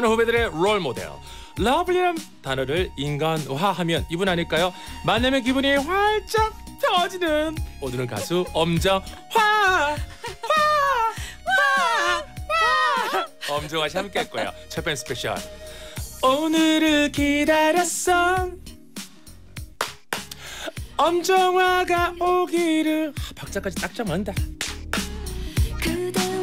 수많은 후배들의 롤 모델 러블리란 단어를 인간화하면 이분 아닐까요? 만나면 기분이 활짝 펴지는 오늘은 가수 엄정 화화화화 엄정화 씨 함께 할 거예요. 첫밴 스페셜. 오늘을 기다렸어 엄정화가 오기를 아, 박자까지 딱 잡는다. 그대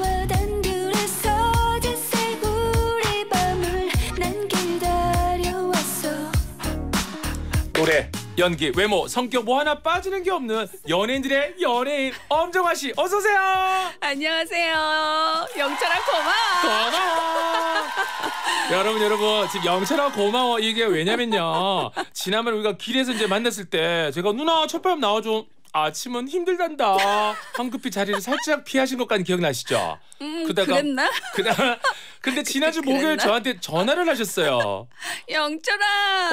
노래 연기 외모 성격 뭐 하나 빠지는 게 없는 연예인들의 연예인 엄정화 씨 어서 오세요. 안녕하세요. 영철아 고마워. 고마워. 여러분 여러분 지금 영철아 고마워 이게 왜냐면요 지난번에 우리가 길에서 이제 만났을 때 제가 누나 첫 밤 나와줘 아침은 힘들단다. 황급히 자리를 살짝 피하신 것까지 기억나시죠? 음, 그다가 그랬나? 그날 근데 지난주 그, 목요일 저한테 전화를 하셨어요. 영철아,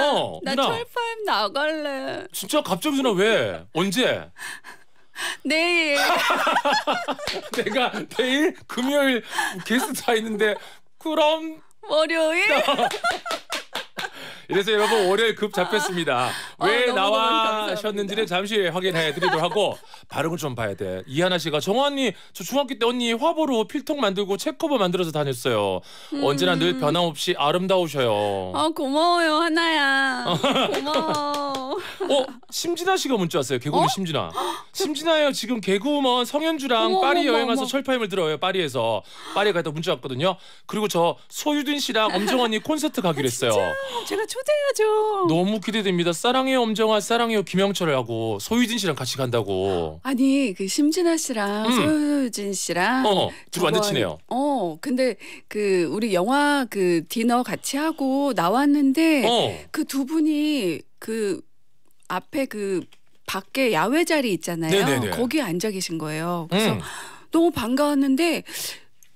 어, 나 누나. 철파임 나갈래. 진짜 갑자기 누나 왜? 언제? 내일. 내가 내일 금요일 게스트 다 있는데 그럼 월요일. 이래서 여러분 월요일 급 잡혔습니다. 아, 왜나와셨는지를 잠시 확인해 드리도록 하고 발음을 좀 봐야 돼. 이하나 씨가 정화 언니 저 중학교 때 언니 화보로 필통 만들고 책커버 만들어서 다녔어요. 음. 언제나 늘 변함없이 아름다우셔요. 아 고마워요 하나야. 고마워. 어 심진아 씨가 문자 왔어요. 개구리 어? 심진아. 심진아요 지금 개구먼 성현주랑 어머, 파리 어머, 여행 와서 철파임을 들어요. 파리에서 파리에 갔다 문자 왔거든요. 그리고 저 소유진 씨랑 엄정 언니 콘서트 가기로 아, 했어요. 제가 초 초대하죠. 너무 기대됩니다. 사랑해요 엄정화, 사랑해요 김영철하고 소유진 씨랑 같이 간다고. 아니 그 심진아 씨랑 음. 소유진 씨랑 어, 어. 둘 완전 친해요. 어, 근데 그 우리 영화 그 디너 같이 하고 나왔는데 어. 그두 분이 그 앞에 그 밖에 야외 자리 있잖아요. 네네네. 거기 앉아 계신 거예요. 그래서 음. 너무 반가웠는데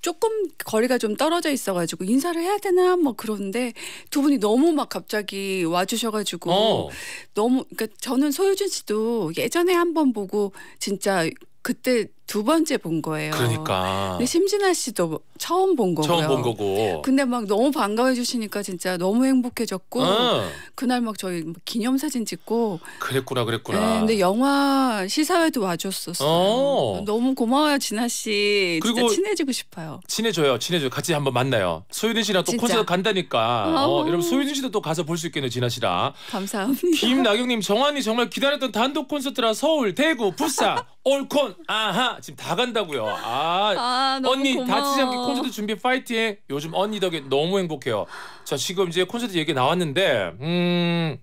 조금 거리가 좀 떨어져 있어가지고 인사를 해야 되나 뭐 그런데 두 분이 너무 막 갑자기 와주셔가지고 어. 너무 그러니까 저는 소유진 씨도 예전에 한번 보고 진짜 그때 두 번째 본 거예요. 그러니까. 심진아 씨도 뭐 처음 본 거고요. 처음 본 거고. 근데 막 너무 반가워해 주시니까 진짜 너무 행복해졌고 어. 그날 막 저희 뭐 기념 사진 찍고. 그랬구나, 그랬구나. 네, 근데 영화 시사회도 와줬었어요. 어. 너무 고마워요, 진아 씨. 그리고 친해지고 싶어요. 친해져요, 친해져요. 같이 한번 만나요. 소유진 씨랑 또 진짜. 콘서트 간다니까. 어, 여러 어, 소유진 씨도 또 가서 볼 수 있겠네요, 진아 씨랑. 감사합니다. 김나경님, 정환이 정말 기다렸던 단독 콘서트라 서울, 대구, 부산, 올콘, 아하. 지금 다 간다고요. 아, 아 언니 고마워. 다치지 않게 콘서트 준비 파이팅해. 요즘 언니 덕에 너무 행복해요. 자 지금 이제 콘서트 얘기 나왔는데 음.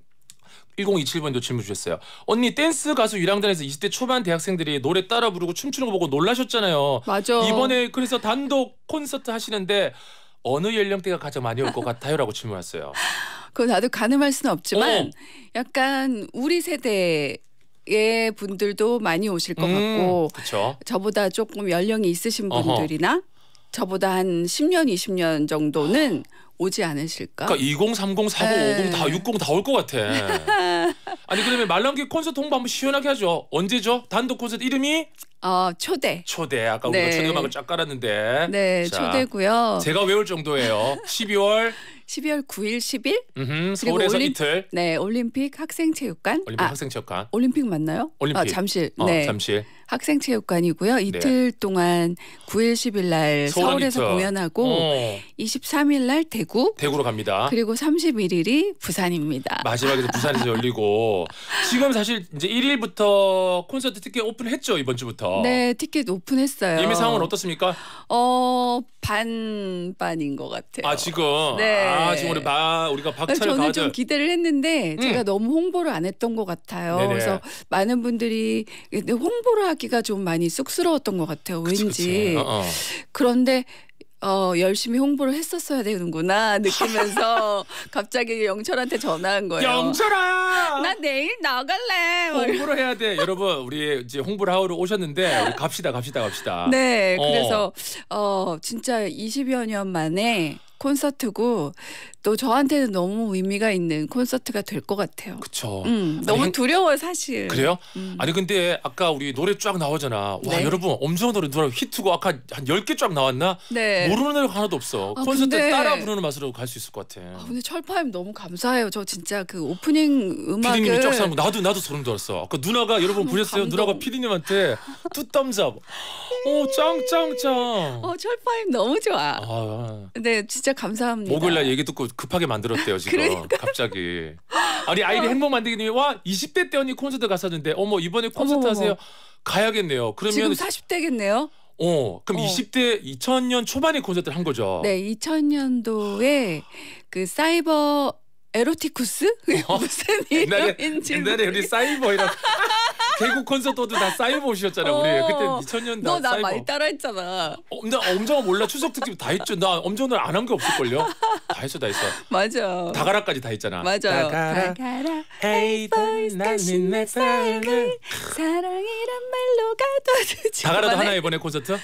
1027번도 질문 주셨어요. 언니 댄스 가수 유랑단에서 20대 초반 대학생들이 노래 따라 부르고 춤추는 거 보고 놀라셨잖아요. 맞아. 이번에 그래서 단독 콘서트 하시는데 어느 연령대가 가장 많이 올 것 같아요라고 질문 왔어요. 그거 나도 가늠할 수는 없지만 어. 약간 우리 세대 이의 예, 분들도 많이 오실 것 음, 같고 그쵸. 저보다 조금 연령이 있으신 분들이나 어허. 저보다 한 10년, 20년 정도는 오지 않으실까? 그러니까 20, 30, 40, 50다 60 다 올 것 같아. 아니 그러면 말랑기 콘서트 홍보 한번 시원하게 하죠. 언제죠? 단독 콘서트 이름이? 어, 초대. 초대. 아까 네. 우리가 네. 초대 음악을 쫙 깔았는데. 네, 자, 초대고요. 제가 외울 정도예요. 12월 12월 9일, 10일. 음흠, 서울에서 올림, 이틀. 네, 올림픽 학생체육관. 올림픽 아, 학생체육관. 올림픽 맞나요? 아, 올림픽. 아, 잠실. 어, 네. 잠실. 학생체육관이고요. 네. 이틀 네. 동안 9일 10일 날 서울에서 이틀. 공연하고 어. 23일 날 대구 대구로 갑니다. 그리고 31일이 부산입니다. 마지막에 부산에서 열리고 지금 사실 이제 1일부터 콘서트 티켓 오픈했죠 이번 주부터. 네 티켓 오픈했어요. 예매 상황은 어떻습니까? 어 반반인 것 같아요. 아 지금 네. 아 지금 우리 바, 우리가 박차를 저는 가하좀 기대를 했는데 음. 제가 너무 홍보를 안 했던 것 같아요. 네네. 그래서 많은 분들이 홍보를 하기 하기가 좀 많이 쑥스러웠던 것 같아요. 왠지. 그 그치. 어, 어. 그런데 어, 열심히 홍보를 했었어야 되는구나 느끼면서 갑자기 영철한테 전화한 거예요. 영철아! 나 내일 나갈래. 홍보를 해야 돼. 여러분, 우리 이제 홍보를 하러 오셨는데 우리 갑시다, 갑시다, 갑시다. 네, 어. 그래서 어, 진짜 20여 년 만에 콘서트고 또 저한테는 너무 의미가 있는 콘서트가 될 것 같아요. 그렇죠. 음, 너무 아니, 두려워 사실. 그래요? 음. 아니 근데 아까 우리 노래 쫙 나오잖아. 와 네. 여러분 엄청 노래 누나 히트고 아까 한 10개 쫙 나왔나? 네. 모르는 노래 하나도 없어. 아, 콘서트 근데... 따라 부르는 맛으로 갈 수 있을 것 같아. 아, 근데 철파임 너무 감사해요. 저 진짜 그 오프닝 음악을 피디님이 쫙 사는 거 나도 나도 소름 돋았어. 아까 누나가 아, 여러분 보셨어요? 감동. 누나가 피디님한테 투땀잡. 어 짱짱짱. 어 철파임 너무 좋아. 아, 네 진짜 진짜 감사합니다. 목요일날 얘기 듣고 급하게 만들었대요 지금 그러니까. 갑자기. 아니 아이디 행복 만들기님이 와 20대 때 언니 콘서트 가사는데 어머 이번에 콘서트 어머, 하세요 가야겠네요. 그러면 지금 40대겠네요. 어, 그럼 어. 20대 2000년 초반에 콘서트를 한 거죠. 네, 2000년도에 그 사이버 에로티쿠스? 어? 무슨 이름인지 옛날에 우리 사이버이라 개국 콘서트도 다 사이버 오셨잖아 우리 어. 그때 2000년 다 너나 사이버. 많이 따라했잖아. 어, 근 엄정아 몰라 추석 특집 다 했죠. 나 엄정을 안한 게 없을 걸요. 다 했어 다 했어. 맞아. 다가라까지 다 했잖아. 맞아 다가라. 헤이던 나는 내 삶을 사랑이란 말로 가둬두지. 다가라도 하나 이번에 콘서트?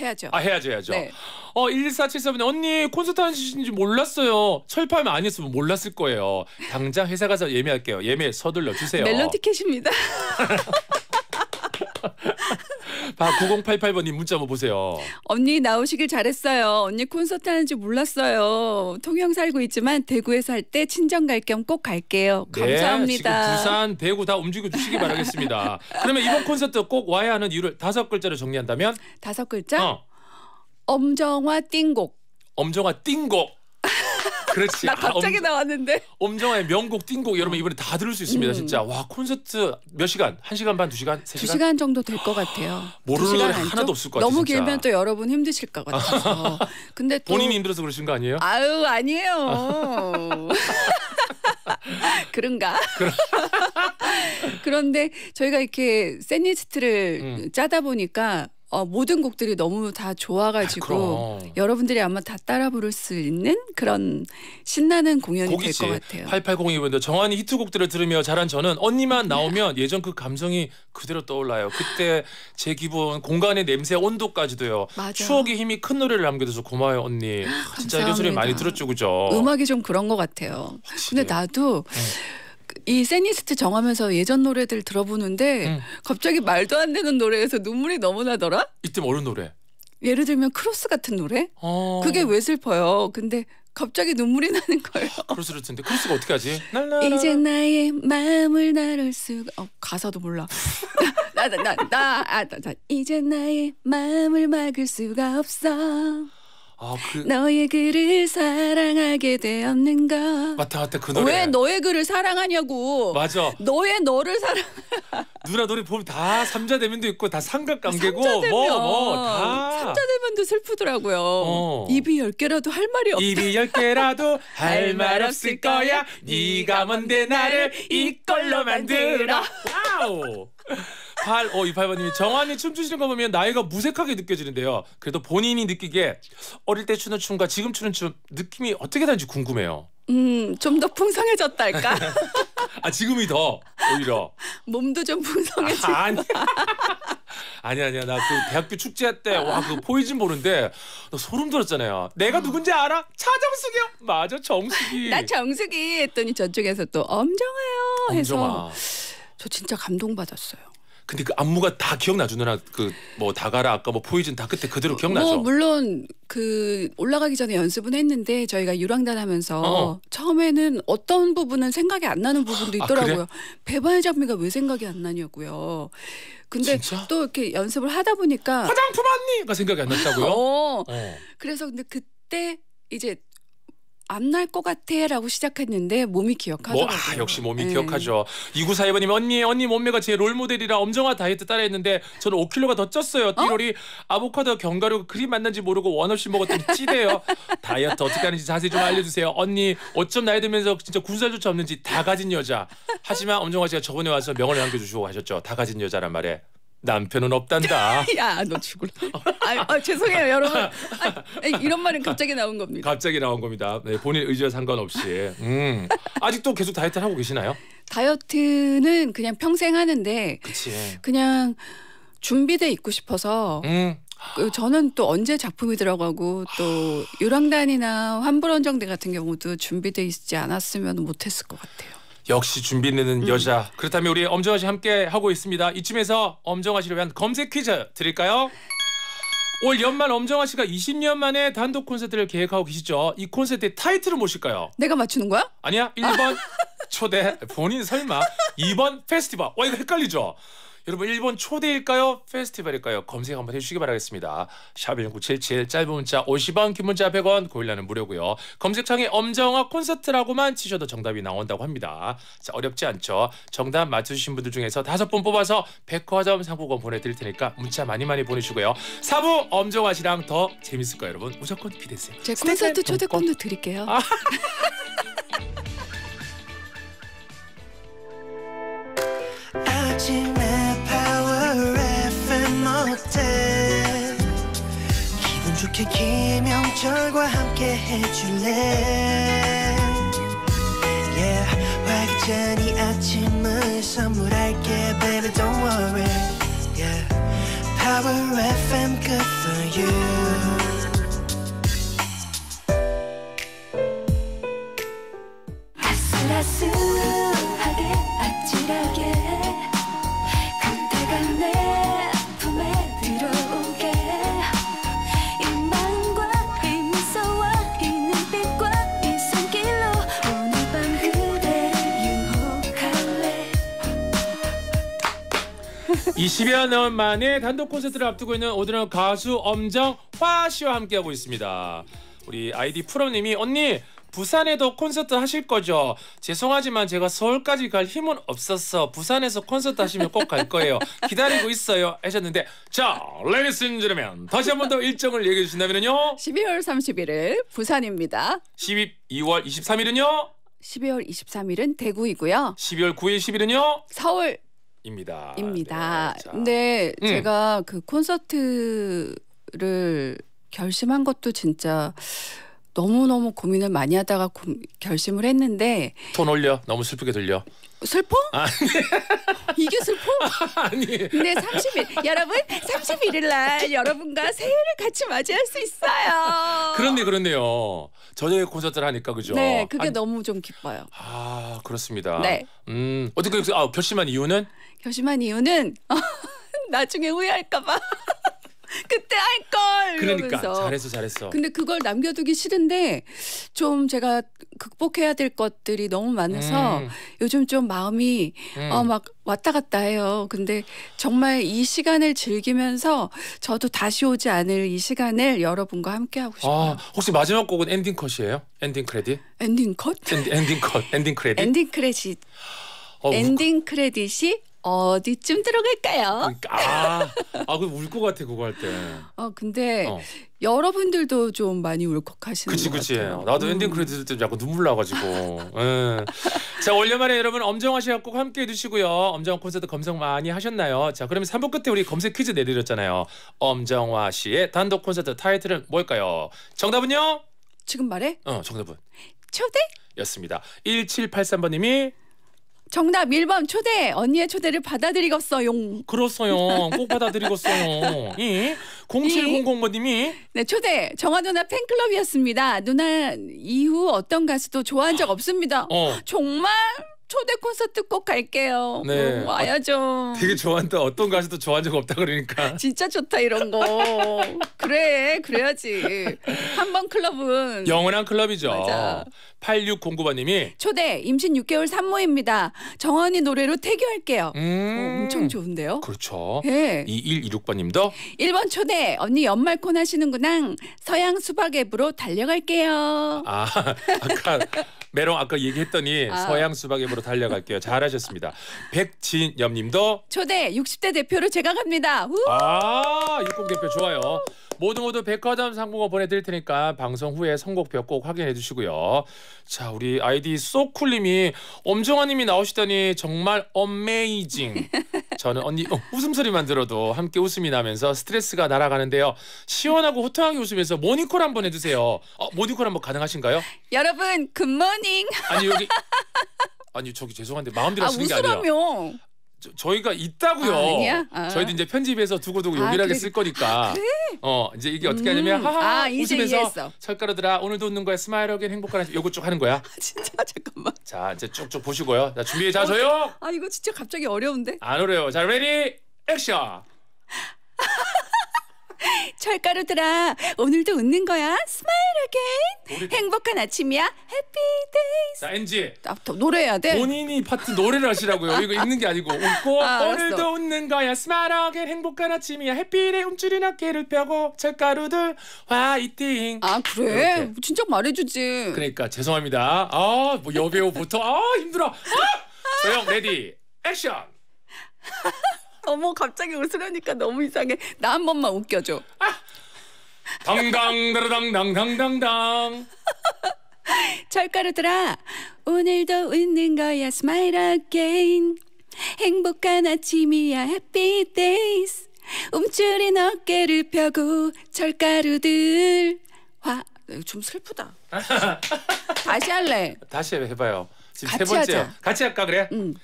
해야죠. 아 해야죠 해야죠. 네. 어 1473님 언니 콘서트 하시는지 몰랐어요. 철파면 아니었으면 몰랐을 거예요. 당장 회사 가서 예매할게요. 예매 서둘러 주세요. 멜론 티켓입니다. 9088번님 문자 한번 보세요. 언니 나오시길 잘했어요. 언니 콘서트 하는 줄 몰랐어요. 통영 살고 있지만 대구에 살때 친정 갈 겸 꼭 갈게요. 네, 감사합니다. 네, 지금 부산, 대구 다 움직여 주시기 바라겠습니다. 그러면 이번 콘서트 꼭 와야 하는 이유를 다섯 글자로 정리한다면? 다섯 글자? 어. 엄정화 띵곡. 엄정화 띵곡. 그렇지. 나 아, 갑자기 아, 나왔는데. 엄정화의 명곡, 띵곡 여러분 이번에 다 들을 수 있습니다. 음. 진짜. 와 콘서트 몇 시간? 1시간 반, 2시간? 3시간? 2시간 정도 될 것 같아요. 모르는 노래 하나도 없을 것 같아요. 너무 진짜. 길면 또 여러분 힘드실 것 같아서. 근데 또, 본인이 힘들어서 그러신 거 아니에요? 아유 아니에요. 아. 그런가? 그런데 저희가 이렇게 샌리스트를 음. 짜다 보니까 어, 모든 곡들이 너무 다 좋아가지고 아, 여러분들이 아마 다 따라 부를 수 있는 그런 신나는 공연이 될 것 같아요. 8802분도 정한이 히트곡들을 들으며 자란 저는 언니만 네. 나오면 예전 그 감성이 그대로 떠올라요. 그때 제 기분, 공간의 냄새, 온도까지도요. 맞아. 추억의 힘이 큰 노래를 남겨줘서 고마워요 언니. 진짜 이런 소리 많이 들었죠 그죠? 음악이 좀 그런 것 같아요. 확실히. 근데 나도 네. 이 세니스트 정하면서 예전 노래들 들어보는데 음. 갑자기 말도 안 되는 노래에서 눈물이 너무 나더라. 이때 뭐 어른 노래? 예를 들면 크로스 같은 노래? 어. 그게 왜 슬퍼요? 근데 갑자기 눈물이 나는 거예요. 크로스를 듣는데 크로스가 어떻게 하지? 이제 나의 마음을 나눌 수가 어, 가사도 몰라. 나 나 나나 나, 아, 나, 나, 이제 나의 마음을 막을 수가 없어. 아, 그... 너의 글을 사랑하게 되었는가 맞다 맞다 그 노래 왜 너의 글을 사랑하냐고 맞아 너의 너를 사랑 누나 노래 보면 다 삼자대면도 있고 다 삼각관계고 삼자대면 뭐뭐다 삼자대면도 슬프더라고요 어. 입이 열 개라도 할 말이 없 입이 열 개라도 할 말 없을 거야 네가 뭔데 나를 이걸로 만들어 와우 8568번님이 정환이 춤추시는 거 보면 나이가 무색하게 느껴지는데요. 그래도 본인이 느끼게 어릴 때 추는 춤과 지금 추는 춤 느낌이 어떻게 다른지 궁금해요. 음, 좀 더 풍성해졌달까? 아, 지금이 더 오히려 몸도 좀 풍성해지고. 아, 아니. 아니 아니야. 나 그 대학교 축제 때 와 그 포이즌 보는데 나 소름 돋았잖아요. 내가 누군지 알아? 차정숙이요. 맞아. 정숙이. 나 정숙이 했더니 저쪽에서 또 엄정아요 해서 엄정아. 저 진짜 감동받았어요. 근데 그 안무가 다기억나주느라그 뭐 다가라 아까 뭐 포이즌 다 그때 그대로 어, 기억나죠? 뭐 물론 그 올라가기 전에 연습은 했는데 저희가 유랑단 하면서 어. 처음에는 어떤 부분은 생각이 안 나는 부분도 아, 있더라고요. 아, 그래? 배반의 장미가 왜 생각이 안 나냐고요. 근데 진짜? 또 이렇게 연습을 하다 보니까 화장품 언니가 생각이 안 났다고요? 어. 어. 그래서 근데 그때 이제 안날것 같아라고 시작했는데 몸이 기억하더라고요. 뭐, 아, 역시 몸이 네. 기억하죠. 이구사이버님 언니 언니 몸매가 제 롤모델이라 엄정화 다이어트 따라했는데 저는 5kg가 더 쪘어요. 띠롤이 어? 아보카도 견과류 그림 맞는지 모르고 원 없이 먹었더니 찌대요. 다이어트 어떻게 하는지 자세히 좀 알려주세요. 언니 어쩜 나이 들면서 진짜 군살조차 없는지 다 가진 여자. 하지만 엄정화 씨가 저번에 와서 명언을 남겨주시고 하셨죠. 다 가진 여자란 말에. 남편은 없단다. 야, 너 죽을. 아, 아, 죄송해요, 여러분. 아, 아, 이런 말은 갑자기 나온 겁니다. 갑자기 나온 겁니다. 네, 본인 의지와 상관없이. 음. 아직도 계속 다이어트 하고 계시나요? 다이어트는 그냥 평생 하는데 그치. 그냥 준비돼 있고 싶어서 음. 그 저는 또 언제 작품이 들어가고 또 유랑단이나 환불원정대 같은 경우도 준비돼 있지 않았으면 못했을 것 같아요. 역시 준비되는 음. 여자. 그렇다면 우리 엄정화씨 함께 하고 있습니다. 이쯤에서 엄정화 씨를 위한 검색 퀴즈 드릴까요? 올 연말 엄정화 씨가 20년 만에 단독 콘서트를 계획하고 계시죠. 이 콘서트의 타이틀은 무엇일까요? 내가 맞추는 거야? 아니야. 1번 초대 본인 설마 2번 페스티벌. 와 이거 헷갈리죠. 여러분 일본 초대일까요? 페스티벌일까요? 검색 한번 해주시기 바라겠습니다. 샵1977 짧은 문자 50원 긴 문자 100원 고일라는 무료고요. 검색창에 엄정화 콘서트라고만 치셔도 정답이 나온다고 합니다. 자, 어렵지 않죠? 정답 맞추신 분들 중에서 다섯 분 뽑아서 백화점 상품권 보내드릴 테니까 문자 많이 많이 보내주고요. 4부 엄정화 씨랑 더 재밌을 거예요 여러분. 무조건 기대세요. 제 콘서트 초대권도 드릴게요. 아. 어때 기분 좋게 김영철과 함께 해줄래 Yeah 활기찬 이 아침을 선물할게 Baby don't worry Yeah Power FM good for you 20여 년 만에 단독 콘서트를 앞두고 있는 오늘은 가수 엄정 화 씨와 함께하고 있습니다. 우리 아이디 프로님이 언니 부산에도 콘서트 하실 거죠? 죄송하지만 제가 서울까지 갈 힘은 없었어. 부산에서 콘서트 하시면 꼭 갈 거예요. 기다리고 있어요. 하셨는데 자, 레디스 인지면 다시 한 번 더 일정을 얘기해 주신다면요. 12월 31일 부산입니다. 12월 23일은요. 12월 23일은 대구이고요. 12월 9일 10일은요. 서울 입니다. 입니다. 네, 근데 음. 제가 그 콘서트를 결심한 것도 진짜 너무너무 고민을 많이 하다가 고, 결심을 했는데 톤 올려 너무 슬프게 들려 슬퍼? 아, 이게 슬퍼? 아니 근데 30일 여러분 31일 날 여러분과 새해를 같이 맞이할 수 있어요 그렇네 그렇네요 저녁에 콘서트를 하니까 그죠 네 그게 아니, 너무 좀 기뻐요 아 그렇습니다 네. 음 어떻게 아, 결심한 이유는? 결심한 이유는 나중에 후회할까봐. 그때 할 걸. 그러니까 이러면서. 잘했어, 잘했어. 근데 그걸 남겨두기 싫은데 좀 제가 극복해야 될 것들이 너무 많아서 음. 요즘 좀 마음이 음. 어막 왔다 갔다 해요. 근데 정말 이 시간을 즐기면서 저도 다시 오지 않을 이 시간을 여러분과 함께 하고 아, 싶어요. 아, 혹시 마지막 곡은 엔딩 컷이에요? 엔딩 크레딧? 엔딩 컷? 엔딩 컷, 엔딩 크레딧. 엔딩 크레딧. 어, 엔딩 크레딧이 어디쯤 들어갈까요? 그러니까. 아, 아 울것 같아 그거 할 때. 아 근데 어. 여러분들도 좀 많이 울컥하시는 그치, 것 그치. 같아 나도 음. 엔딩 크레딧 때 약간 눈물 나가지고. 예. 자 올려만에 여러분 엄정화 씨와 꼭 함께해 주시고요. 엄정화 콘서트 검색 많이 하셨나요? 자 그러면 3부 끝에 우리 검색 퀴즈 내드렸잖아요. 엄정화 씨의 단독 콘서트 타이틀은 뭘까요? 정답은요? 지금 말해? 어 정답은 초대였습니다. 1783번님이 정답 1번 초대 언니의 초대를 받아들이겠어요. 그렇어요. 꼭 받아들이겠어요. 0700번님이 네 초대 정화 누나 팬클럽이었습니다. 누나 이후 어떤 가수도 좋아한 적 없습니다. 어. 정말 초대 콘서트 꼭 갈게요. 네. 음, 와야죠. 아, 되게 좋아한다. 어떤 가수도 좋아한 적 없다 그러니까. 진짜 좋다 이런 거. 그래 그래야지. 한 번 클럽은 영원한 클럽이죠. 맞아. 8609번님이 초대 임신 6개월 산모입니다. 정원이 노래로 태교할게요. 어, 음. 오, 엄청 좋은데요. 그렇죠. 네. 2126번님도 1번 초대 언니 연말 콘 하시는구나. 서양 수박 앱으로 달려갈게요. 아 아까 메롱 아까 얘기했더니 아. 서양 수박앱으로 달려갈게요. 잘하셨습니다. 백진엽님도 초대 60대 대표로 제가 갑니다. 우! 아, 60 대표 좋아요. 모두 모두 백화점 상품권 보내드릴 테니까 방송 후에 선곡표 꼭 확인해 주시고요. 자 우리 아이디 소쿨님이 엄정화님이 나오시더니 정말 어메이징. 저는 언니 어, 웃음소리만 들어도 함께 웃음이 나면서 스트레스가 날아가는데요. 시원하고 호탕하게 웃으면서 모닝콜 한번 해주세요. 어, 모닝콜 한번 가능하신가요? 여러분 굿모닝. 아니 여기 아니 저기 죄송한데 마음대로 아, 쓰는 게 아니라 웃 저, 희가 있다고요. 아, 아. 저희도 이제 편집해서 두고두고 용요하게 아, 그래. 쓸 거니까. 아, 그래. 어 이제 이게 어떻게 음. 하냐면 음. 하하 아, 웃으면서 철가루들아 오늘도 웃는 거야 스마일 하긴 행복한 요거 쭉 하는 거야. 아, 진짜 잠깐만. 자 이제 쭉쭉 보시고요. 자 준비 자 조용. 아 이거 진짜 갑자기 어려운데. 안 어려요. 자 레디 액션. 철가루들아 오늘도 웃는 거야 스마일 어게인 행복한 아침이야 해피데이스 자 엔지 아, 노래해야 돼 본인이 파트 노래를 하시라고요 이거 읽는 게 아니고 웃고 아, 오늘도 웃는 거야 스마일 어게인 행복한 아침이야 해피데이 움츠린 어깨를 펴고 철가루들 화이팅 아 그래 이렇게. 진짜 말해주지 그러니까 죄송합니다 아뭐 여배우부터 아 힘들어 아! 소영 레디 액션 어머 갑자기 웃으려니까 너무 이상해. 나 한 번만 웃겨줘. 당당다르당당당당당. 아! 철가루들아 오늘도 웃는 거야 스마일 어게인 행복한 아침이야 해피 데이스 움츠린 어깨를 펴고 철가루들 화 좀 슬프다 다시 할래 다시 해봐요 지금 세 번째요 하자. 같이 할까 그래? 응.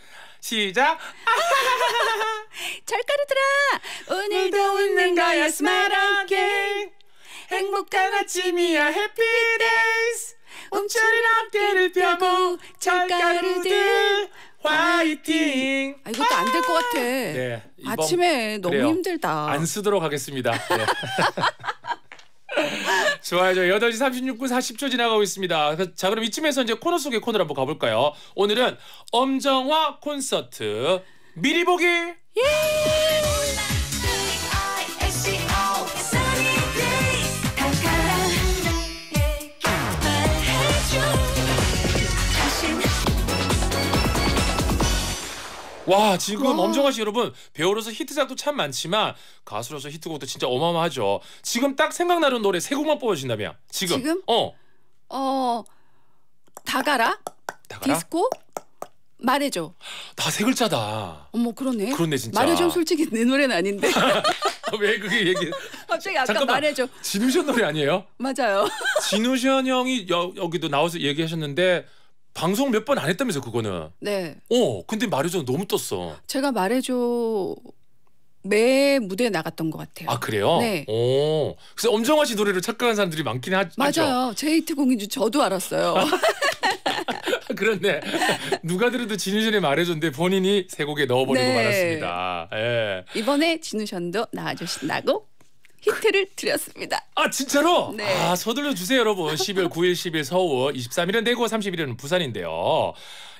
시작 절가를 들어 오늘도 웃는 거야 스마일하게 행복한 아침이야 해피데이스 움츠린 어깨를 펴고 철가루들 화이팅 아, 이것도 안될것 같아 네, 아침에 너무 그래요. 힘들다 안 쓰도록 하겠습니다 네. 좋아요. 8시 36분 40초 지나가고 있습니다. 그, 자, 그럼 이쯤에서 이제 코너 속의 코너로 한번 가볼까요? 오늘은 엄정화 콘서트 미리 보기 예! 와 지금 엄정화 씨 여러분 배우로서 히트작도 참 많지만 가수로서 히트곡도 진짜 어마어마하죠. 지금 딱 생각나는 노래 세 곡만 뽑아주신다면 지금, 지금? 어. 어 다가라? 다가라? 디스코? 말해줘. 다 세 글자다. 어머 그러네. 그렇네 진짜. 말해줘 솔직히 내 노래는 아닌데. 왜 그게 얘기? 갑자기 아까 잠깐만. 말해줘. 진우션 노래 아니에요? 맞아요. 진우션 형이 여, 여기도 나와서 얘기하셨는데 방송 몇 번 안 했다면서 그거는. 네. 어 근데 말해줘 너무 떴어. 제가 말해줘. 매 무대에 나갔던 것 같아요. 아 그래요? 네. 오, 어. 그래서 엄정화 씨 노래를 착각한 사람들이 많긴 하, 맞아요. 하죠. 맞아요. 제이트 공인줄 저도 알았어요. 그런데 누가 들어도 진우션이 말해줬는데 본인이 세 곡에 넣어버리고 네. 말았습니다. 예. 이번에 진우션도 나와주신다고 힌트를 드렸습니다. 아 진짜로? 네. 아 서둘러 주세요 여러분. 12월 9일, 10일 서울, 23일은 대구, 31일은 부산인데요.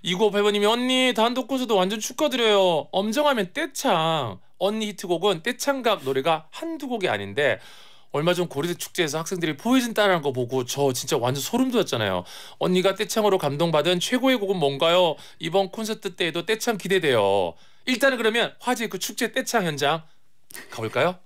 2958번님이 언니 단독 콘서트 완전 축하드려요. 엄정하면 떼창. 언니 히트곡은 떼창각 노래가 한두 곡이 아닌데 얼마 전 고려대 축제에서 학생들이 포이즌 따라한 거 보고 저 진짜 완전 소름 돋았잖아요. 언니가 떼창으로 감동받은 최고의 곡은 뭔가요? 이번 콘서트 때에도 떼창 기대돼요. 일단은 그러면 화제 그 축제 떼창 현장 가볼까요?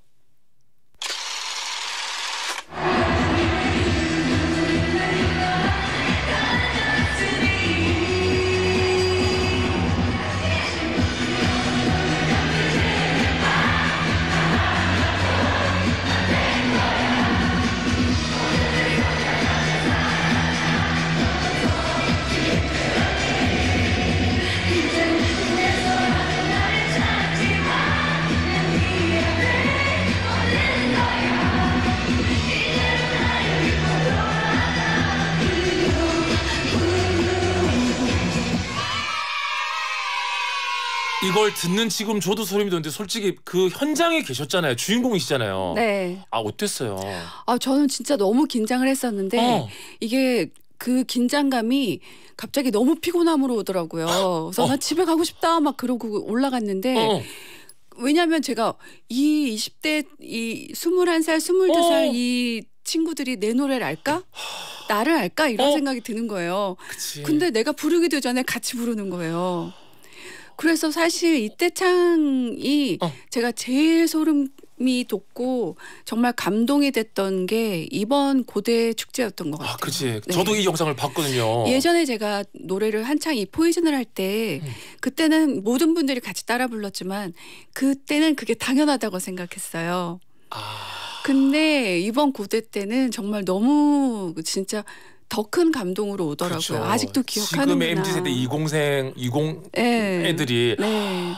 이걸 듣는 지금 저도 소름이 돋는데 솔직히 그 현장에 계셨잖아요. 주인공이시잖아요. 네. 아 어땠어요? 아 저는 진짜 너무 긴장을 했었는데 어. 이게 그 긴장감이 갑자기 너무 피곤함으로 오더라고요. 그래서 어. 나 집에 가고 싶다 막 그러고 올라갔는데 어. 어. 왜냐하면 제가 이 20대 이 21살 22살 어. 이 친구들이 내 노래를 알까? 나를 알까? 이런 어. 생각이 드는 거예요. 그치. 근데 내가 부르기도 전에 같이 부르는 거예요. 그래서 사실 이때 창이 어. 제가 제일 소름이 돋고 정말 감동이 됐던 게 이번 고대 축제였던 것 아, 같아요. 아, 그치. 네. 저도 이 영상을 봤거든요. 예전에 제가 노래를 한창 이 포이즌을 할때 음. 그때는 모든 분들이 같이 따라 불렀지만 그때는 그게 당연하다고 생각했어요. 아... 근데 이번 고대 때는 정말 너무 진짜 더큰 감동으로 오더라고요. 그렇죠. 아직도 기억하는 지금 mz 세대 20생 20 네. 애들이 네.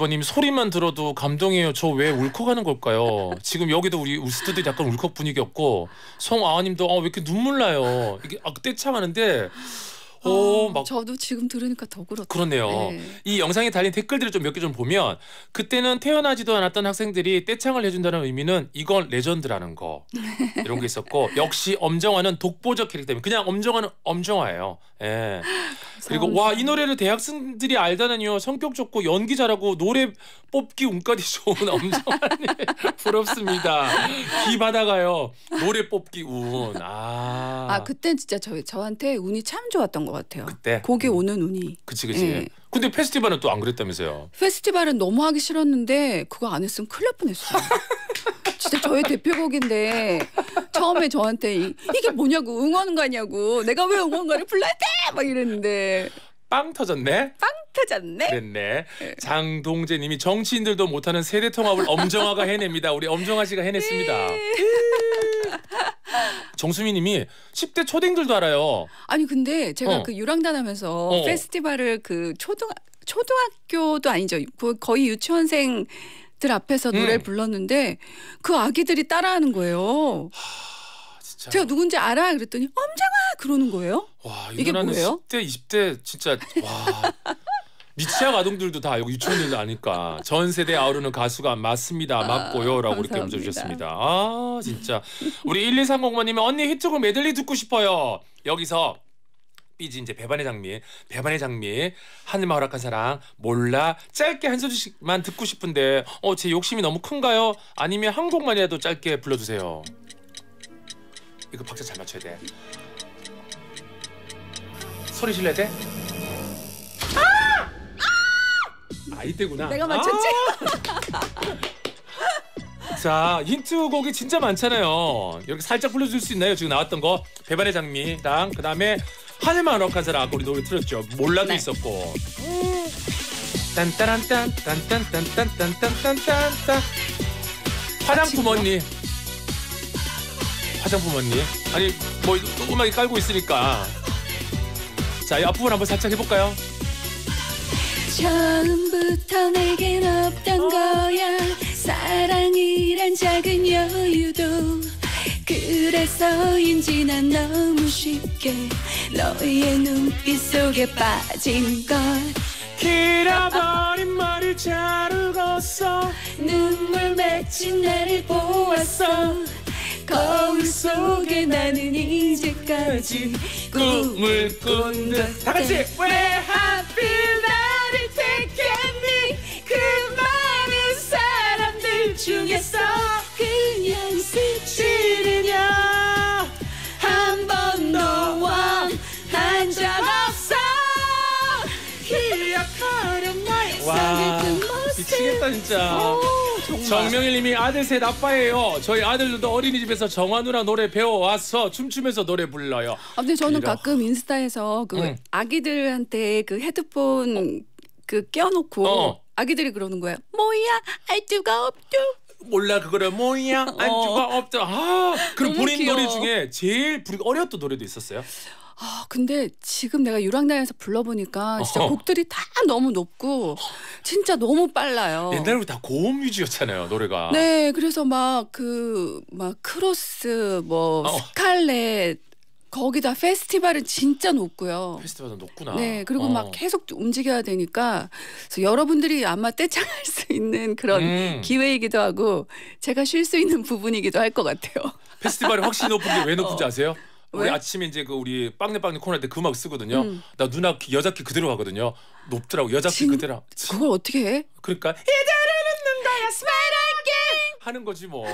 9662번님 소리만 들어도 감동이에요. 저 왜 울컥하는 걸까요? 지금 여기도 우리 우스트들 약간 울컥 분위기였고 송아와님도 아, 왜 이렇게 눈물 나요. 이게 아, 떼창하는데 어, 어, 막 저도 지금 들으니까 더 그렇다. 그렇네요. 네. 이 영상에 달린 댓글들을 좀 몇 개 좀 보면 그때는 태어나지도 않았던 학생들이 떼창을 해준다는 의미는 이건 레전드라는 거 이런 게 있었고 역시 엄정화는 독보적 캐릭터입니다. 그냥 엄정화는 엄정화예요. 예. 그리고 와 이 노래를 대학생들이 알다는요 성격 좋고 연기 잘하고 노래 뽑기 운까지 좋은 엄정한이 부럽습니다. 기 받아가요 노래 뽑기 운. 아. 아 그때 진짜 저 저한테 운이 참 좋았던 것 같아요. 그때 곡에 음. 오는 운이. 그치 그치. 예. 근데 페스티벌은 또 안 그랬다면서요? 페스티벌은 너무 하기 싫었는데 그거 안 했으면 큰일 날 뻔했어요. 진짜 저의 대표곡인데 처음에 저한테 이, 게 뭐냐고 응원가냐고 내가 왜 응원가를 불러야 돼? 막 이랬는데 빵 터졌네. 빵 터졌네. 그랬네. 네. 장동재님이 정치인들도 못하는 세대 통합을 엄정화가 해냅니다. 우리 엄정화 씨가 해냈습니다. 네. 정수미님이 10대 초딩들도 알아요. 아니 근데 제가 어. 그 유랑단 하면서 어. 페스티벌을 그 초등 초등학교도 아니죠. 그 거의 유치원생 들 앞에서 음. 노래 불렀는데 그 아기들이 따라하는 거예요. 하, 제가 누군지 알아 그랬더니 엄정아 그러는 거예요. 와, 이게 뭐예요? 10대 20대 진짜 와 미취학 아동들도 다 알고 유치원들 아니까 전 세대 아우르는 가수가 맞습니다. 아, 맞고요라고 아, 이렇게 문자 주셨습니다. 아 진짜 우리 1230번님이 언니 히트곡 메들리 듣고 싶어요. 여기서 삐지 이제 배반의 장미, 배반의 장미, 하늘만 허락한 사랑, 몰라 짧게 한 소절씩만 듣고 싶은데 어제 욕심이 너무 큰가요? 아니면 한 곡만이라도 짧게 불러주세요. 이거 박자 잘 맞춰야 돼. 소리 실례 돼? 아 이때구나. 내가 맞췄지? 아! 자 힌트 곡이 진짜 많잖아요. 이렇게 살짝 불러줄 수 있나요? 지금 나왔던 거 배반의 장미랑 그 다음에 하늘만 억한 사람 아까 우리 노래 틀었죠. 몰라도 네. 있었고. 딴딴딴딴 딴딴딴딴딴딴딴딴 화장품 언니. 화장품 언니. 아니 뭐 음악이 깔고 있으니까. 자이 앞부분 한번 살짝 해볼까요? 처음부터 내겐 없던 거야 사랑이란 작은 여유도 그래서인지 난 너무 쉽게 너의 눈빛 속에 빠진 것 길어버린 머리를 자르고서 눈물 맺힌 나를 보았어 거울 속에 나는 이제까지 꿈을 꾼 듯. 다 같이 왜 하필 나 진짜. 정명일님이 아들 셋 아빠예요. 저희 아들들도 어린이집에서 정화 누나 노래 배워와서 춤추면서 노래 불러요. 아, 근데 저는 이런. 가끔 인스타에서 그 응. 아기들한테 그 헤드폰 어. 그 껴놓고 어. 아기들이 그러는 거예요. 뭐야 알뚜가 없죠 몰라 그거를 뭐야 알뚜가 어. 없뚜. 아 그럼 본인 귀여워. 노래 중에 제일 부르기 어려웠던 노래도 있었어요? 아 근데 지금 내가 유랑단에서 불러보니까 진짜 어허. 곡들이 다 너무 높고 진짜 너무 빨라요. 옛날부다 고음 위주였잖아요 노래가. 네, 그래서 막 그막 그, 크로스 뭐 어. 스칼렛 거기다 페스티벌은 진짜 높고요. 페스티벌은 높구나. 네, 그리고 어. 막 계속 움직여야 되니까 그래서 여러분들이 아마 떼창할 수 있는 그런 음. 기회이기도 하고 제가 쉴 수 있는 부분이기도 할 것 같아요. 페스티벌이 확실히 높은 게 왜 높은지 어. 아세요? 우리 아침에 이제 그 우리 빵네 빵네 코너 때그 음악 쓰거든요. 음. 나 누나 여자 키 그대로 가거든요 높더라고 여자 키 그대로. 그걸 어떻게 해? 그러니까 이제 하는 거지 뭐.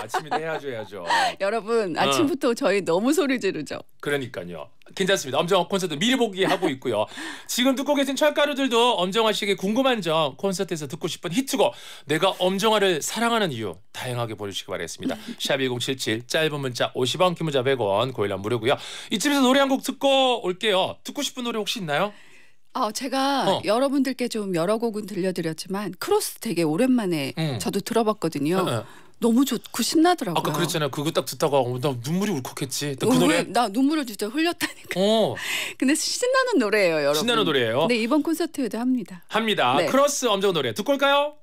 아침에 해야죠, 해야죠. 여러분 어. 아침부터 응. 저희 너무 소리 지르죠. 그러니까요. 괜찮습니다. 엄정화 콘서트 미리 보기 하고 있고요. 지금 듣고 계신 철가루들도 엄정화 씨에게 궁금한 점, 콘서트에서 듣고 싶은 히트곡, 내가 엄정화를 사랑하는 이유 다양하게 보내주시기 바라겠습니다. 샵1077 짧은 문자 50원, 긴 문자 100원, 고일란 무료고요. 이쯤에서 노래 한 곡 듣고 올게요. 듣고 싶은 노래 혹시 있나요? 어, 제가 어. 여러분들께 좀 여러 곡은 들려드렸지만 크로스 되게 오랜만에 응. 음. 저도 들어봤거든요. 응, 예, 예. 너무 좋고 신나더라고요. 아까 그 그랬잖아요. 그거 딱 듣다가 어, 나 눈물이 울컥했지. 나그 어, 노래 나 눈물을 진짜 흘렸다니까. 어. 근데 신나는 노래예요, 여러분. 신나는 노래예요. 네 이번 콘서트에도 합니다. 합니다. 네. 크로스 엄정 노래 듣고 올까요?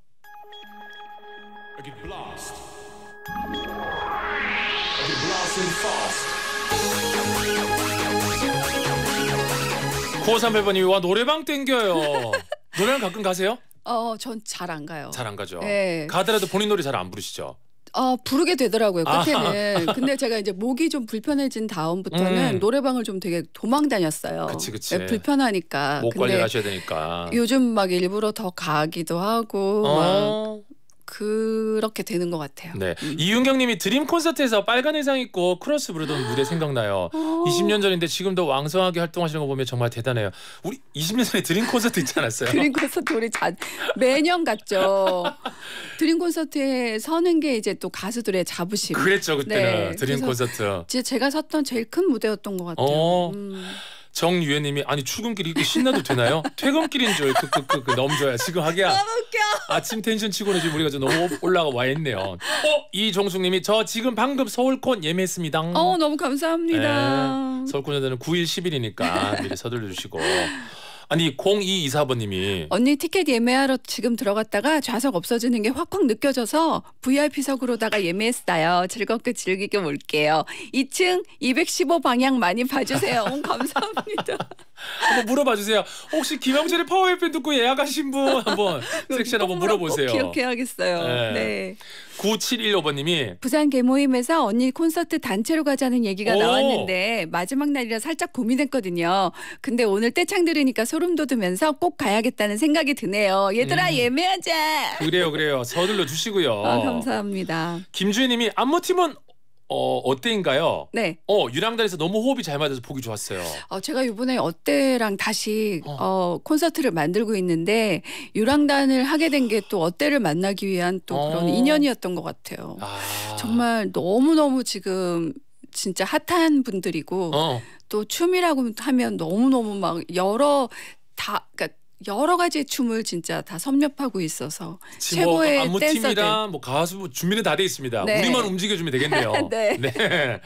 9538번님이 와 노래방 땡겨요. 노래방 가끔 가세요? 어, 전 잘 안 가요. 잘 안 가죠. 네. 가더라도 본인 노래 잘 안 부르시죠? 어, 부르게 되더라고요 끝에는. 아. 근데 제가 이제 목이 좀 불편해진 다음부터는 음. 노래방을 좀 되게 도망 다녔어요. 그치 그치. 네, 불편하니까. 목 관리하셔야 되니까. 요즘 막 일부러 더 가기도 하고 어. 막 그렇게 되는 것 같아요. 네, 음. 이윤경님이 드림 콘서트에서 빨간 의상 입고 크로스 부르던 무대 생각나요. 20년 전인데 지금도 왕성하게 활동하시는 거 보면 정말 대단해요. 우리 20년 전에 드림 콘서트 있지 않았어요? 드림 콘서트 우리 자, 매년 갔죠. 드림 콘서트에 서는 게 이제 또 가수들의 자부심. 그랬죠 그때는 네. 드림 콘서트. 제가 섰던 제일 큰 무대였던 것 같아요. 어. 음. 정유혜님이 아니 출근길이 렇게 신나도 되나요? 퇴근길인 줄 크크크 그, 그, 그, 넘줘야 지금 하기야. 너무 웃겨. 아침 텐션 치고는 지금 우리가 좀 너무 올라가 와 있네요. 어 이종숙님이 저 지금 방금 서울콘 예매했습니다. 어 너무 감사합니다. 네, 서울콘 여자는 9일 10일이니까 미리 서둘러 주시고. 아니 0224번님이 언니 티켓 예매하러 지금 들어갔다가 좌석 없어지는 게 확확 느껴져서 VIP석으로다가 예매했어요. 즐겁게 즐기게 올게요. 2층 215 방향 많이 봐주세요. 응, 감사합니다. 한번 물어봐 주세요. 혹시 김영철의 파워웨이 듣고 예약하신 분 한번 섹션 한번 어, 물어보세요. 기억해야겠어요. 네. 네. 9715번님이 부산 개모임에서 언니 콘서트 단체로 가자는 얘기가 오. 나왔는데 마지막 날이라 살짝 고민했거든요. 근데 오늘 떼창 들으니까 소름 돋으면서 꼭 가야겠다는 생각이 드네요. 얘들아 음. 예매하자. 그래요 그래요. 서둘러 주시고요. 아, 감사합니다. 김주희님이 안무팀은 어 어때인가요? 네. 어 유랑단에서 너무 호흡이 잘 맞아서 보기 좋았어요. 어, 제가 이번에 어때랑 다시 어. 어, 콘서트를 만들고 있는데 유랑단을 하게 된 게 또 어때를 만나기 위한 또 그런 어. 인연이었던 것 같아요. 아. 정말 너무 너무 지금 진짜 핫한 분들이고 어. 또 춤이라고 하면 너무 너무 막 여러 다 그러니까 여러 가지 춤을 진짜 다 섭렵하고 있어서 뭐 최고의 뭐 팀이랑 뭐 가수 뭐 준비는 다 돼 있습니다. 네. 우리만 움직여주면 되겠네요. 네. 네.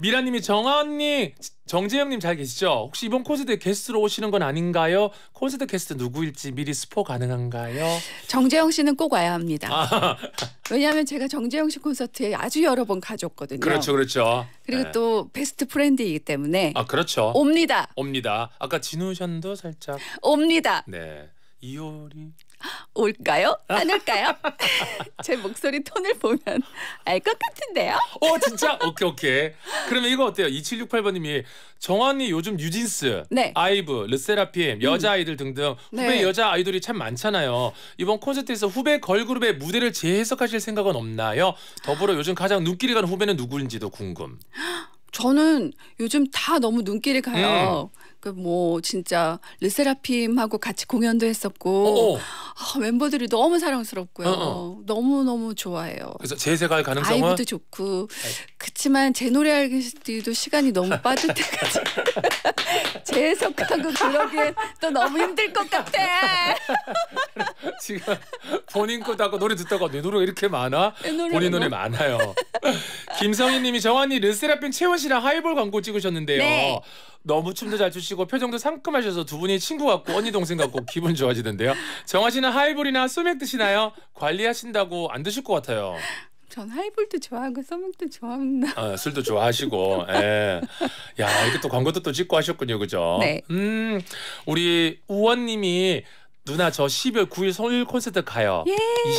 미라님이 정아 언니 정재영님 잘 계시죠? 혹시 이번 콘서트에 게스트로 오시는 건 아닌가요? 콘서트 게스트 누구일지 미리 스포 가능한가요? 정재영 씨는 꼭 와야 합니다. 아. 왜냐하면 제가 정재영 씨 콘서트에 아주 여러 번가졌거든요 그렇죠, 그렇죠. 그리고 네. 또 베스트 프렌드이기 때문에 아 그렇죠. 옵니다. 옵니다. 아까 진우션도 살짝 옵니다. 네. 이효리 올까요? 안 올까요? 제 목소리 톤을 보면 알 것 같은데요. 어 진짜 오케이 오케이. 그러면 이거 어때요? 2768번님이 정원이 요즘 뉴진스, 네. 아이브, 르세라핌, 여자 음. 아이들 등등 네. 후배 네. 여자 아이돌이 참 많잖아요. 이번 콘서트에서 후배 걸그룹의 무대를 재해석하실 생각은 없나요? 더불어 요즘 가장 눈길이 가는 후배는 누구인지도 궁금. 저는 요즘 다 너무 눈길이 가요. 음. 그뭐 진짜 르세라핌하고 같이 공연도 했었고 어, 어. 아, 멤버들이 너무 사랑스럽고요. 어, 너무 너무 좋아해요. 그래서 재생할 가능성은 아이브도 좋고 그렇지만 제 노래하기 도 시간이 너무 빠듯 해가지고 재해석하고 그러기엔 또 너무 힘들 것 같아. 지금 본인 거다고 노래 듣다가 내 노래 이렇게 많아? 본인 노래 많아요. 김성희님이 정환이 르세라핌 채원 씨랑 하이볼 광고 찍으셨는데요. 네. 너무 춤도 잘 추시고 표정도 상큼하셔서 두 분이 친구 같고 언니 동생 같고 기분 좋아지던데요. 정화 씨는 하이볼이나 소맥 드시나요? 관리하신다고 안 드실 것 같아요. 전 하이볼도 좋아하고 소맥도 좋아합니다. 아, 술도 좋아하시고, 예. 야 이렇게 또 광고도 또 찍고 하셨군요, 그죠? 네. 음, 우리 우원님이 누나 저 12월 9일 성일 콘서트 가요. 예.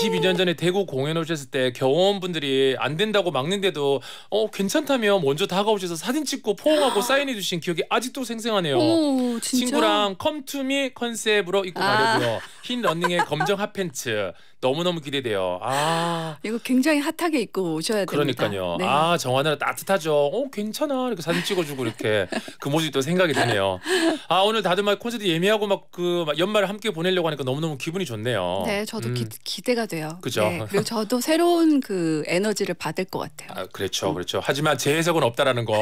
22년 전에 대구 공연 오셨을 때 경호원분들이 안 된다고 막는데도 어 괜찮다며 먼저 다가오셔서 사진 찍고 포옹하고 사인해 주신 기억이 아직도 생생하네요. 오, 친구랑 컴투미 컨셉으로 입고 가려고요. 아. 흰 러닝에 검정 핫팬츠 너무너무 기대돼요. 아. 이거 굉장히 핫하게 입고 오셔야 됩니 그러니까요. 네. 아, 정하느라 따뜻하죠. 어, 괜찮아. 이렇게 사진 찍어주고 이렇게 그 모습이 또 생각이 드네요. 아, 오늘 다들 막 콘서트 예매하고 막 그 연말을 함께 보내려고 하니까 너무너무 기분이 좋네요. 네, 저도 음. 기, 대가 돼요. 그죠. 네, 그리고 저도 새로운 그 에너지를 받을 것 같아요. 아, 그렇죠. 그렇죠. 하지만 재해석은 없다라는 거,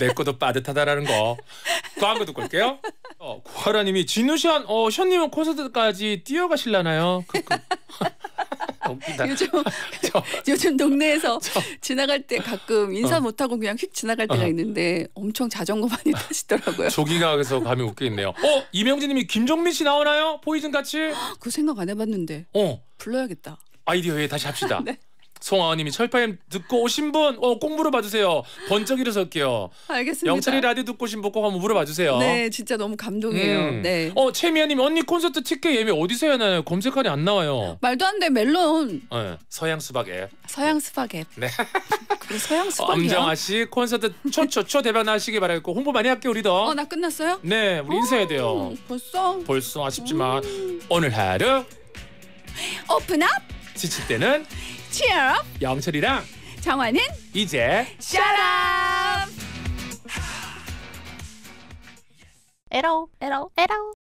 내 것도 빠듯하다라는 거. 광고 듣고 올게요. 어, 구하라님이 진우 션, 어, 션님은 콘서트까지 뛰어가실라나요? 그, 그. 요즘 저, 요즘 동네에서 저, 지나갈 때 가끔 인사 어. 못 하고 그냥 휙 지나갈 때가 어. 있는데 엄청 자전거 많이 타시더라고요. 조기가 그서 감이 웃겠네요. 어 이명진님이 김종민 씨 나오나요? 보이즌 같이? 그 생각 안 해봤는데. 어 불러야겠다. 아이디어 회 다시 합시다. 네. 송아원님이 철파임 듣고 오신 분, 어, 꼭 물어봐주세요. 번쩍 일어설게요. 알겠습니다. 영철이 라디 듣고 오신 분꼭 한번 물어봐주세요. 네, 진짜 너무 감동이에요. 음. 네. 어, 최미연님 언니 콘서트 티켓 예매 어디서 해야 하나요? 검색하니 안 나와요. 말도 안 돼, 멜론. 네, 서양 수박 앱. 서양 수박 앱. 네. 그 서양 수박이 엄정아 씨 콘서트 초초초 대박 나시길 바라겠고 홍보 많이 할게 우리도. 어, 나 끝났어요? 네, 우리 인사해야 돼요. 음, 벌써? 벌써 아쉽지만 음. 오늘 하루 오픈 업! 지칠 때는 치어 영철이랑 정화는 이제 샤라 에러 에러 에러